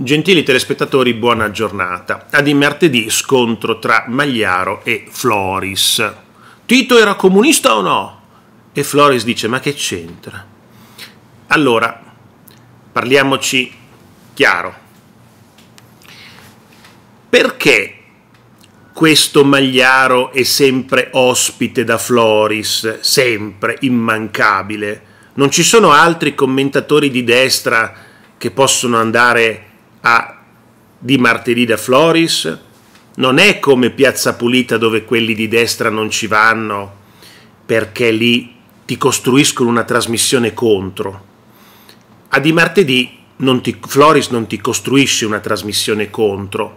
Gentili telespettatori, buona giornata. Ad in martedì scontro tra Magliaro e Floris. Tito era comunista o no? E Floris dice: Ma che c'entra? Allora, parliamoci chiaro. Perché questo Magliaro è sempre ospite da Floris, sempre immancabile? Non ci sono altri commentatori di destra che possono andare a, di martedì da Floris non è come Piazza Pulita dove quelli di destra non ci vanno perché lì ti costruiscono una trasmissione contro. A di martedì non ti, Floris non ti costruisce una trasmissione contro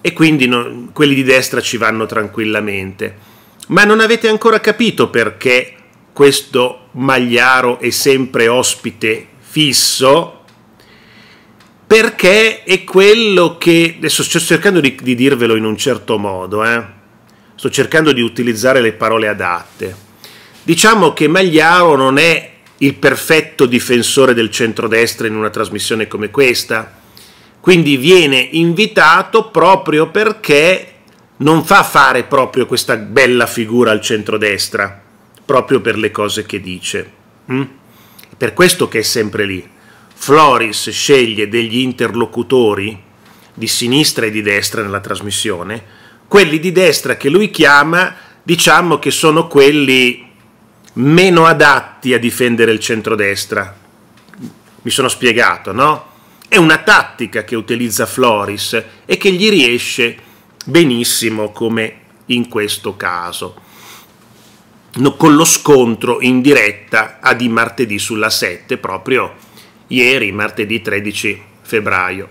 e quindi non, quelli di destra ci vanno tranquillamente. Ma non avete ancora capito perché questo Magliaro è sempre ospite fisso perché è quello che... Adesso sto cercando di, di dirvelo in un certo modo, eh? sto cercando di utilizzare le parole adatte. Diciamo che Magliaro non è il perfetto difensore del centrodestra in una trasmissione come questa, quindi viene invitato proprio perché non fa fare proprio questa bella figura al centrodestra, proprio per le cose che dice. Mm? Per questo che è sempre lì. Floris sceglie degli interlocutori di sinistra e di destra nella trasmissione, quelli di destra che lui chiama diciamo che sono quelli meno adatti a difendere il centrodestra. Mi sono spiegato, no? È una tattica che utilizza Floris e che gli riesce benissimo come in questo caso con lo scontro in diretta a di martedì sulla 7 proprio ieri, martedì 13 febbraio.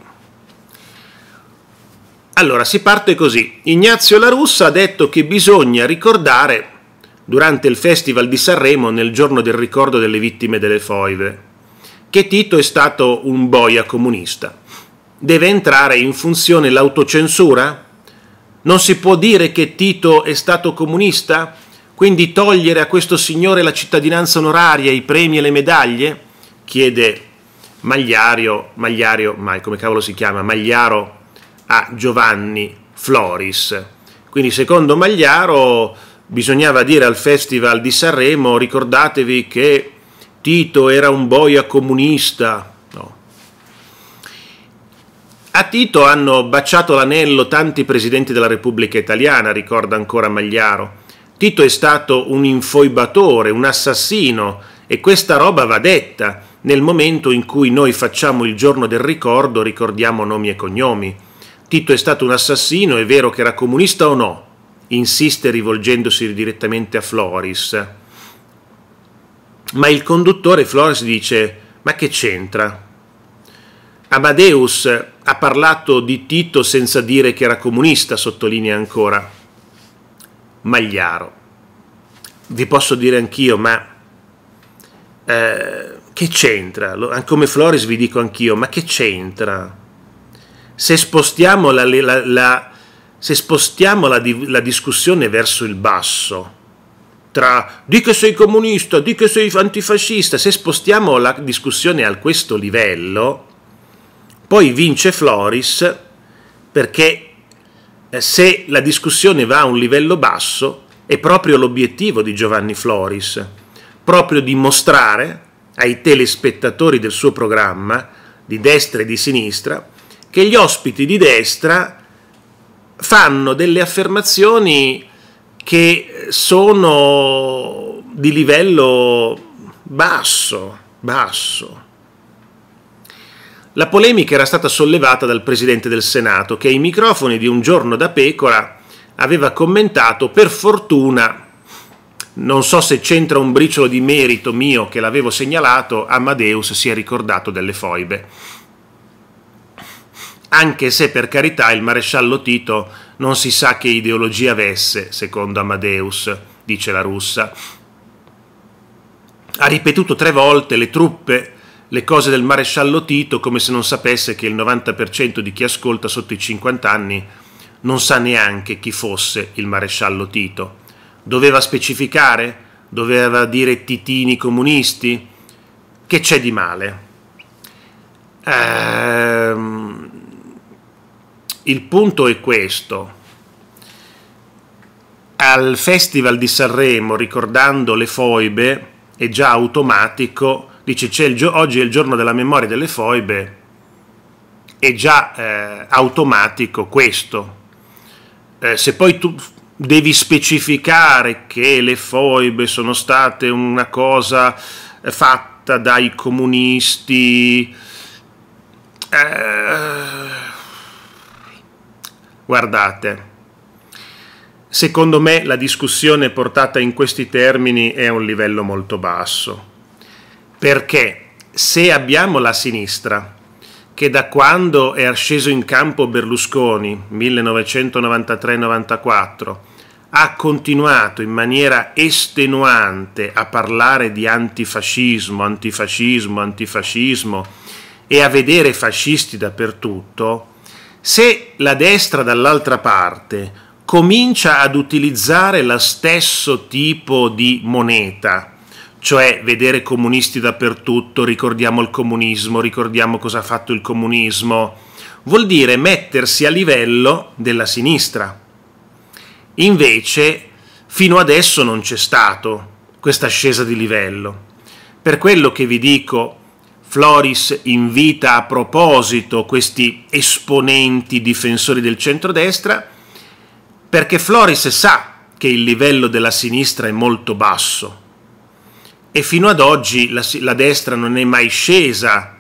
Allora, si parte così. Ignazio La Russa ha detto che bisogna ricordare durante il Festival di Sanremo nel giorno del ricordo delle vittime delle foive che Tito è stato un boia comunista. Deve entrare in funzione l'autocensura? Non si può dire che Tito è stato comunista? Quindi togliere a questo signore la cittadinanza onoraria, i premi e le medaglie? chiede Magliario, Magliario, ma come cavolo si chiama? Magliaro a Giovanni Floris. Quindi secondo Magliaro bisognava dire al Festival di Sanremo ricordatevi che Tito era un boia comunista. No. A Tito hanno baciato l'anello tanti presidenti della Repubblica Italiana, ricorda ancora Magliaro. Tito è stato un infoibatore, un assassino e questa roba va detta nel momento in cui noi facciamo il giorno del ricordo ricordiamo nomi e cognomi. Tito è stato un assassino, è vero che era comunista o no? Insiste rivolgendosi direttamente a Floris. Ma il conduttore Floris dice, ma che c'entra? Amadeus ha parlato di Tito senza dire che era comunista, sottolinea ancora. Magliaro. Vi posso dire anch'io, ma eh, che c'entra? Eh, come Floris vi dico anch'io, ma che c'entra? Se spostiamo la, la, la, se spostiamo la discussione verso il basso, tra di che sei comunista, di che sei antifascista, se spostiamo la discussione a questo livello, poi vince Floris perché eh, se la discussione va a un livello basso è proprio l'obiettivo di Giovanni Floris, proprio dimostrare ai telespettatori del suo programma, di destra e di sinistra, che gli ospiti di destra fanno delle affermazioni che sono di livello basso, basso. La polemica era stata sollevata dal Presidente del Senato che ai microfoni di un giorno da pecora aveva commentato per fortuna non so se c'entra un briciolo di merito mio che l'avevo segnalato, Amadeus si è ricordato delle foibe. Anche se per carità il maresciallo Tito non si sa che ideologia avesse, secondo Amadeus, dice la russa. Ha ripetuto tre volte le truppe le cose del maresciallo Tito come se non sapesse che il 90% di chi ascolta sotto i 50 anni non sa neanche chi fosse il maresciallo Tito. Doveva specificare? Doveva dire titini comunisti? Che c'è di male? Ehm, il punto è questo. Al Festival di Sanremo, ricordando le foibe, è già automatico, dice il, oggi è il giorno della memoria delle foibe, è già eh, automatico questo. Eh, se poi tu devi specificare che le foibe sono state una cosa eh, fatta dai comunisti. Eh, guardate, secondo me la discussione portata in questi termini è a un livello molto basso, perché se abbiamo la sinistra che da quando è asceso in campo Berlusconi, 1993-94, ha continuato in maniera estenuante a parlare di antifascismo, antifascismo, antifascismo e a vedere fascisti dappertutto, se la destra dall'altra parte comincia ad utilizzare lo stesso tipo di moneta, cioè vedere comunisti dappertutto, ricordiamo il comunismo, ricordiamo cosa ha fatto il comunismo, vuol dire mettersi a livello della sinistra. Invece fino adesso non c'è stato questa ascesa di livello. Per quello che vi dico, Floris invita a proposito questi esponenti difensori del centrodestra perché Floris sa che il livello della sinistra è molto basso e fino ad oggi la, la destra non è mai scesa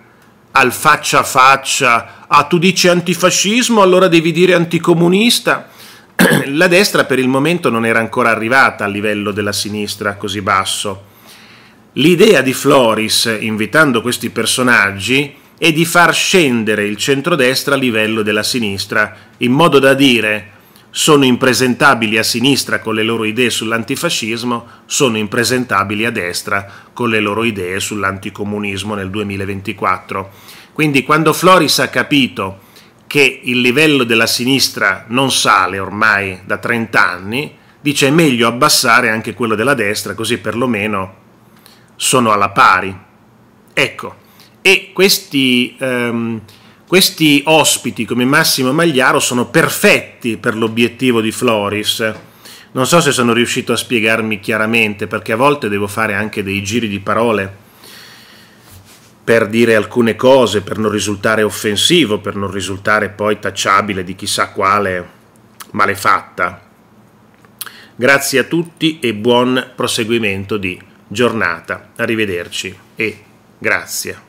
al faccia a faccia, ah tu dici antifascismo allora devi dire anticomunista, la destra per il momento non era ancora arrivata al livello della sinistra così basso. L'idea di Floris, invitando questi personaggi, è di far scendere il centrodestra a livello della sinistra, in modo da dire sono impresentabili a sinistra con le loro idee sull'antifascismo, sono impresentabili a destra con le loro idee sull'anticomunismo nel 2024. Quindi quando Floris ha capito che il livello della sinistra non sale ormai da 30 anni, dice è meglio abbassare anche quello della destra, così perlomeno sono alla pari. Ecco, e questi... Um, questi ospiti come Massimo Magliaro sono perfetti per l'obiettivo di Floris. Non so se sono riuscito a spiegarmi chiaramente perché a volte devo fare anche dei giri di parole per dire alcune cose, per non risultare offensivo, per non risultare poi tacciabile di chissà quale malefatta. Grazie a tutti e buon proseguimento di giornata. Arrivederci e grazie.